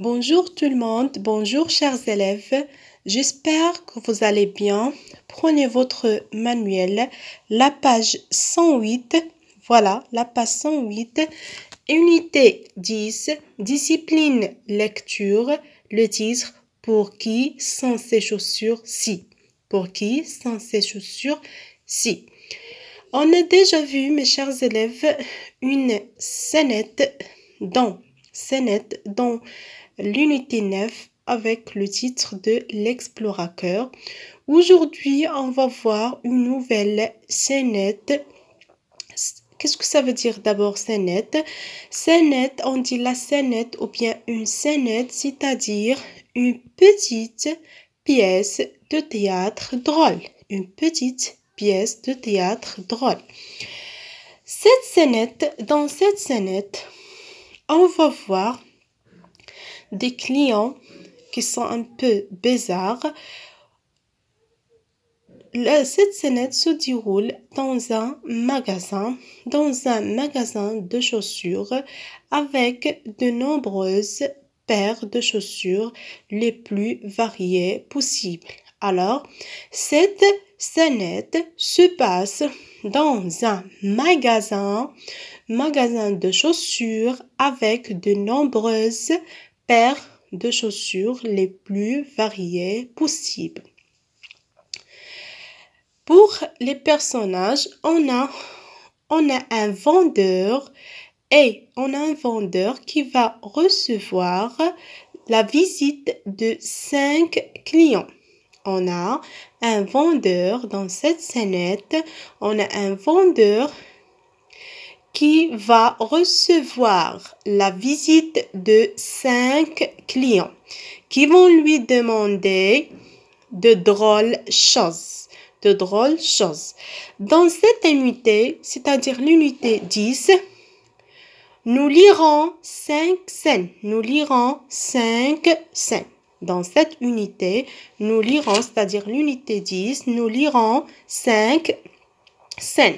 Bonjour tout le monde, bonjour chers élèves. J'espère que vous allez bien. Prenez votre manuel, la page 108. Voilà, la page 108. Unité 10, discipline lecture, le titre Pour qui sans ces chaussures si Pour qui sans ces chaussures si On a déjà vu, mes chers élèves, une scénette dans scénette dans l'unité 9 avec le titre de l'explorateur. Aujourd'hui, on va voir une nouvelle scénette. Qu'est-ce que ça veut dire d'abord scénette Scénette, on dit la scénette ou bien une scénette, c'est-à-dire une petite pièce de théâtre drôle. Une petite pièce de théâtre drôle. Cette scénette, dans cette scénette, on va voir des clients qui sont un peu bizarres. Cette scénette se déroule dans un magasin, dans un magasin de chaussures avec de nombreuses paires de chaussures les plus variées possibles. Alors, cette scène se passe dans un magasin, magasin de chaussures avec de nombreuses de chaussures les plus variées possibles. Pour les personnages, on a, on a un vendeur et on a un vendeur qui va recevoir la visite de cinq clients. On a un vendeur dans cette scénette, on a un vendeur qui va recevoir la visite de cinq clients qui vont lui demander de drôles choses. De drôles choses. Dans cette unité, c'est-à-dire l'unité 10, nous lirons cinq scènes. Nous lirons cinq scènes. Dans cette unité, nous lirons, c'est-à-dire l'unité 10, nous lirons cinq scènes.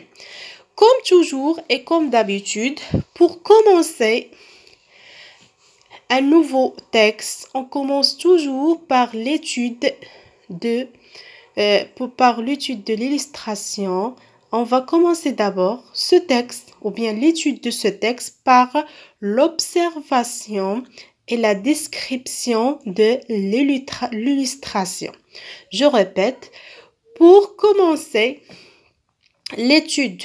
Comme toujours et comme d'habitude, pour commencer un nouveau texte, on commence toujours par l'étude de euh, par l'étude de l'illustration. On va commencer d'abord ce texte ou bien l'étude de ce texte par l'observation et la description de l'illustration. Je répète, pour commencer l'étude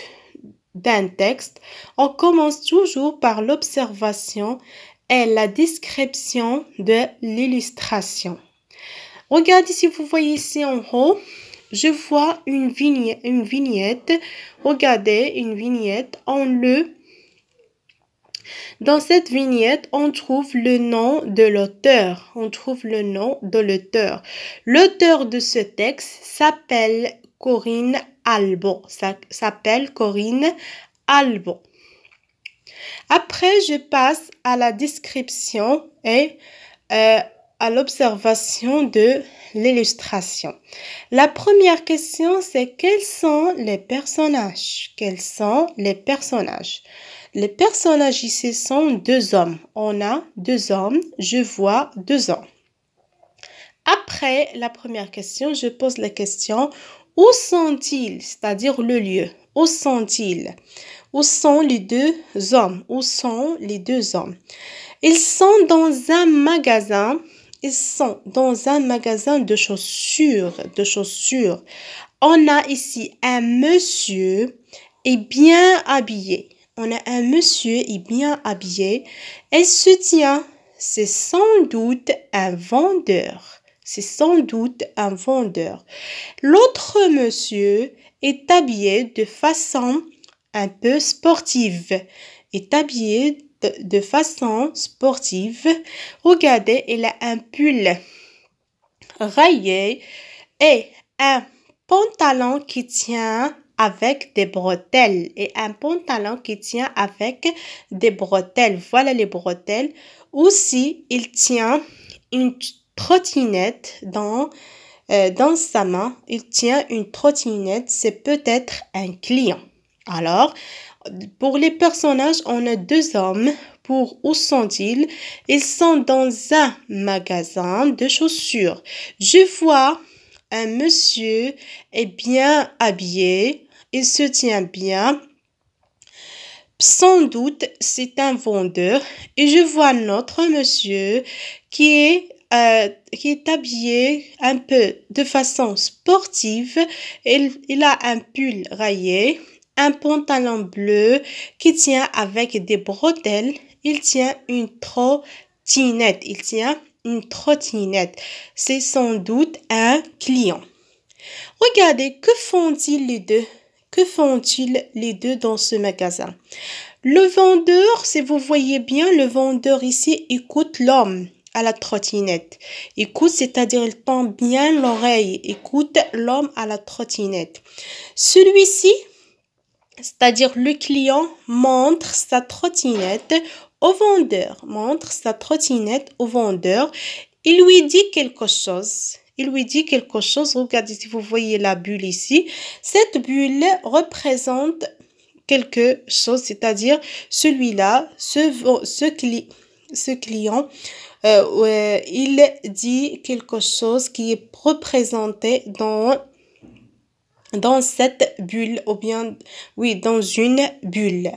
d'un texte, on commence toujours par l'observation et la description de l'illustration. Regardez si vous voyez ici en haut, je vois une vignette, Regardez une vignette en le dans cette vignette, on trouve le nom de l'auteur. On trouve le nom de l'auteur. L'auteur de ce texte s'appelle Corinne Albo. Ça s'appelle Corinne Albo. Après, je passe à la description et euh, à l'observation de l'illustration. La première question, c'est quels sont les personnages Quels sont les personnages Les personnages ici sont deux hommes. On a deux hommes. Je vois deux hommes. Après la première question, je pose la question où sont-ils C'est-à-dire le lieu. Où sont-ils Où sont les deux hommes Où sont les deux hommes Ils sont dans un magasin. Ils sont dans un magasin de chaussures, de chaussures. On a ici un monsieur et bien habillé. On a un monsieur et bien habillé et se tient. C'est sans doute un vendeur. C'est sans doute un vendeur. L'autre monsieur est habillé de façon un peu sportive. Est habillé de, façon sportive. Regardez, il a un pull rayé et un pantalon qui tient avec des bretelles et un pantalon qui tient avec des bretelles. Voilà les bretelles. Aussi, il tient une trottinette dans, euh, dans sa main. Il tient une trottinette. C'est peut-être un client. Alors, pour les personnages, on a deux hommes. Pour où sont-ils Ils sont dans un magasin de chaussures. Je vois un monsieur est bien habillé. Il se tient bien. Sans doute, c'est un vendeur. Et je vois notre monsieur qui est euh, qui est habillé un peu de façon sportive. Il, il a un pull rayé, un pantalon bleu qui tient avec des bretelles. Il tient une trottinette. Il tient une trottinette. C'est sans doute un client. Regardez, que font-ils les deux Que font-ils les deux dans ce magasin Le vendeur, si vous voyez bien, le vendeur ici écoute l'homme la trottinette. Écoute, c'est-à-dire il tend bien l'oreille. Écoute l'homme à la trottinette. Celui-ci, c'est-à-dire le client, montre sa trottinette au vendeur. Montre sa trottinette au vendeur. Il lui dit quelque chose. Il lui dit quelque chose. Regardez si vous voyez la bulle ici. Cette bulle représente quelque chose, c'est-à-dire celui-là, ce, ce client ce client, euh, il dit quelque chose qui est représenté dans dans cette bulle ou bien oui dans une bulle.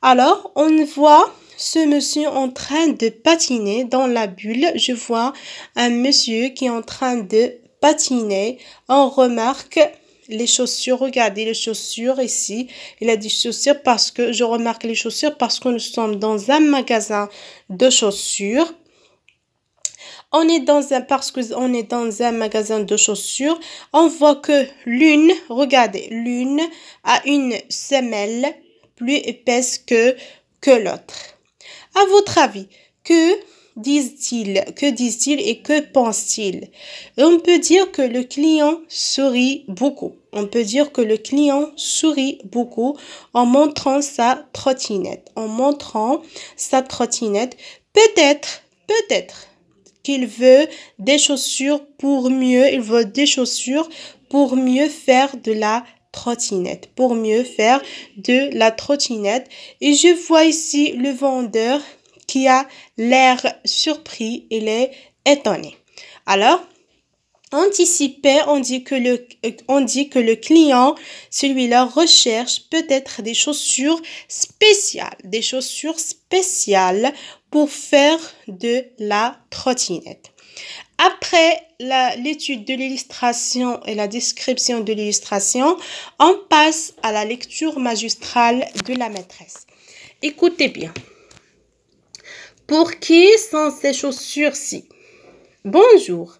Alors on voit ce monsieur en train de patiner dans la bulle. Je vois un monsieur qui est en train de patiner. On remarque les chaussures, regardez les chaussures ici. Il a dit chaussures parce que, je remarque les chaussures parce que nous sommes dans un magasin de chaussures. On est dans un, parce que on est dans un magasin de chaussures, on voit que l'une, regardez, l'une a une semelle plus épaisse que, que l'autre. À votre avis, que disent-ils, que disent-ils et que pensent-ils On peut dire que le client sourit beaucoup. On peut dire que le client sourit beaucoup en montrant sa trottinette, en montrant sa trottinette. Peut-être, peut-être qu'il veut des chaussures pour mieux, il veut des chaussures pour mieux faire de la trottinette, pour mieux faire de la trottinette. Et je vois ici le vendeur qui a l'air surpris, il est étonné. Alors, anticiper, on dit que le, on dit que le client, celui-là, recherche peut-être des chaussures spéciales, des chaussures spéciales pour faire de la trottinette. Après l'étude de l'illustration et la description de l'illustration, on passe à la lecture magistrale de la maîtresse. Écoutez bien. Pour qui sont ces chaussures-ci Bonjour,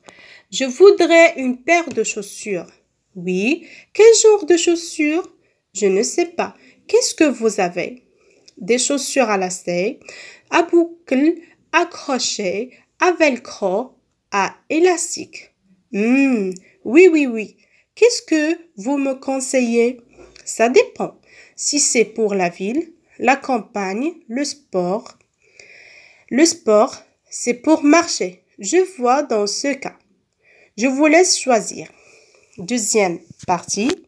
je voudrais une paire de chaussures. Oui, quel genre de chaussures Je ne sais pas. Qu'est-ce que vous avez Des chaussures à lacets, à boucles, à crochets, à velcro, à élastique. Hum, oui, oui, oui. Qu'est-ce que vous me conseillez Ça dépend. Si c'est pour la ville, la campagne, le sport, le sport, c'est pour marcher. Je vois dans ce cas. Je vous laisse choisir. Deuxième partie.